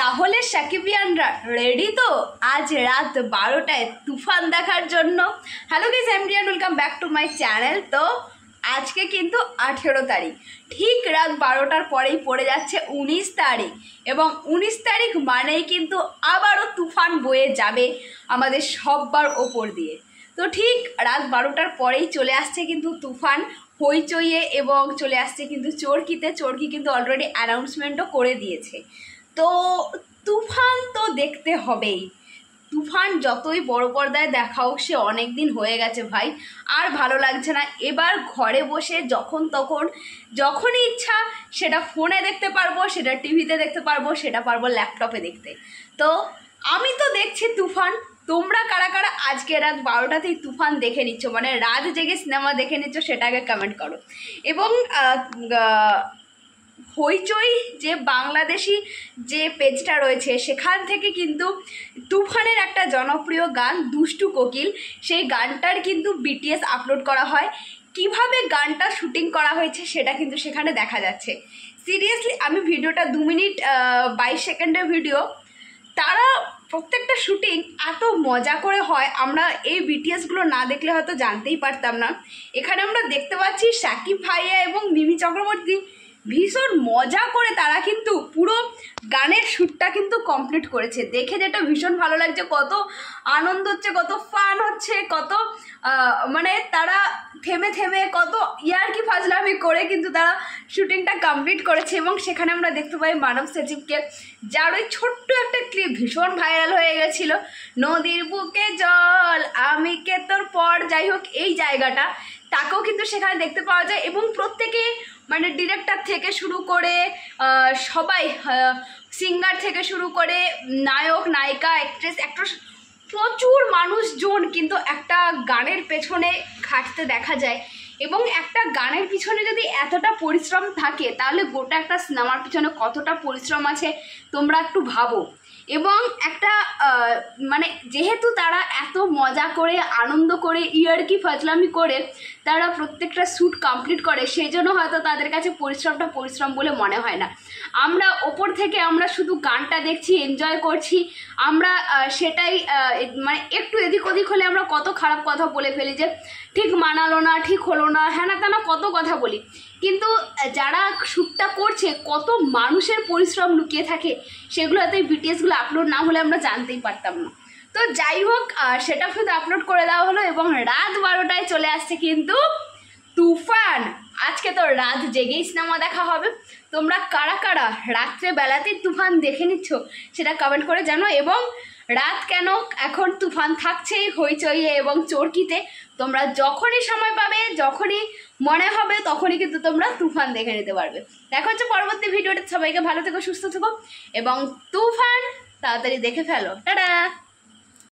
তাহলে সাকিবিয়ানরা রেডি তো আজ রাত বারোটায় তুফান দেখার জন্য হ্যালো গেজ এমরিয়ান welcome back to my channel তো আজকে কিন্তু আঠেরো তারিখ ঠিক রাত বারোটার পরেই পড়ে যাচ্ছে উনিশ তারিখ এবং উনিশ তারিখ মানেই কিন্তু আবারও তুফান বয়ে যাবে আমাদের সববার ওপর দিয়ে তো ঠিক রাত বারোটার পরেই চলে আসছে কিন্তু তুফান হইচইয়ে এবং চলে আসছে কিন্তু চোরকিতে চোরকি কিন্তু অলরেডি অ্যানাউন্সমেন্টও করে দিয়েছে তো তুফান তো দেখতে হবেই তুফান যতই বড় পর্দায় দেখাও সে অনেক দিন হয়ে গেছে ভাই আর ভালো লাগছে না এবার ঘরে বসে যখন তখন যখনই ইচ্ছা সেটা ফোনে দেখতে পারবো সেটা টিভিতে দেখতে পারবো সেটা পারবো ল্যাপটপে দেখতে তো আমি তো দেখছি তুফান তোমরা কারা কারা আজকে রাত বারোটাতেই তুফান দেখে নিচ্ছ মানে রাত জেগে সিনেমা দেখে নিচ্ছ সেটা আগে কমেন্ট করো এবং হইচই যে বাংলাদেশি যে পেজটা রয়েছে সেখান থেকে কিন্তু তুফানের একটা জনপ্রিয় গান দুষ্টু কোকিল সেই গানটার কিন্তু বিটিএস আপলোড করা হয় কিভাবে গানটা শুটিং করা হয়েছে সেটা কিন্তু সেখানে দেখা যাচ্ছে সিরিয়াসলি আমি ভিডিওটা দু মিনিট বাইশ সেকেন্ডের ভিডিও তারা প্রত্যেকটা শুটিং এত মজা করে হয় আমরা এই বিটিএসগুলো না দেখলে হয়তো জানতেই পারতাম না এখানে আমরা দেখতে পাচ্ছি সাকিব ভাইয়া এবং মিমি চক্রবর্তী ভীষণ মজা করে তারা কিন্তু পুরো গানের শ্যুটটা কিন্তু কমপ্লিট করেছে দেখে যেটা ভীষণ ভালো লাগছে কত আনন্দ হচ্ছে কত ফান হচ্ছে কত মানে তারা থেমে থেমে কত ইয়ার কি ফাজলামি করে কিন্তু তারা শ্যুটিংটা কমপ্লিট করেছে এবং সেখানে আমরা দেখতে পাই মানব সচিবকে যার ওই ছোট্ট একটা ক্লিপ ভীষণ ভাইরাল হয়ে গেছিল নদীর বুকে জল আমি কে তোর পর যাই হোক এই জায়গাটা তাকেও কিন্তু সেখানে দেখতে পাওয়া যায় এবং প্রত্যেকে মানে ডিরেক্টর থেকে শুরু করে সবাই সিঙ্গার থেকে শুরু করে নায়ক নায়িকা অ্যাক্ট্রেস অ্যাক্ট্রেস প্রচুর মানুষজন কিন্তু একটা গানের পেছনে খাটতে দেখা যায় এবং একটা গানের পিছনে যদি এতটা পরিশ্রম থাকে তাহলে গোটা একটা সিনেমার পিছনে কতটা পরিশ্রম আছে তোমরা একটু ভাবো এবং একটা মানে যেহেতু তারা এত মজা করে আনন্দ করে ইয়ার্কি ফজলামি করে তারা প্রত্যেকটা শ্যুট কমপ্লিট করে সেই জন্য হয়তো তাদের কাছে পরিশ্রমটা পরিশ্রম বলে মনে হয় না আমরা ওপর থেকে আমরা শুধু গানটা দেখছি এনজয় করছি আমরা সেটাই মানে একটু এদিক ওদিক হলে আমরা কত খারাপ কথা বলে ফেলি যে ঠিক মানালো না ঠিক হলো না হ্যাঁ না তেনা কত কথা বলি কিন্তু যারা শ্যুটটা করছে কত মানুষের পরিশ্রম লুকিয়ে থাকে সেগুলো হয়তো বিটিএসগুলো ভিডিওগুলো আপলোড না হলে আমরা জানতেই পারতাম না তো যাই হোক সেটা শুধু আপলোড করে দেওয়া হলো এবং রাত বারোটায় চলে আসছে কিন্তু তুফান আজকে তো রাত জেগেই সিনেমা দেখা হবে তোমরা কারা কারা রাত্রে বেলাতে তুফান দেখে নিচ্ছ সেটা কমেন্ট করে জানো এবং রাত কেন এখন তুফান থাকছেই হইচইয়ে এবং চরকিতে তোমরা যখনই সময় পাবে যখনই মনে হবে তখনই কিন্তু তোমরা তুফান দেখে নিতে পারবে দেখা হচ্ছে পরবর্তী ভিডিওটা সবাইকে ভালো থেকো সুস্থ থেকো এবং তুফান তাড়াতাড়ি দেখে ফেলো টাটা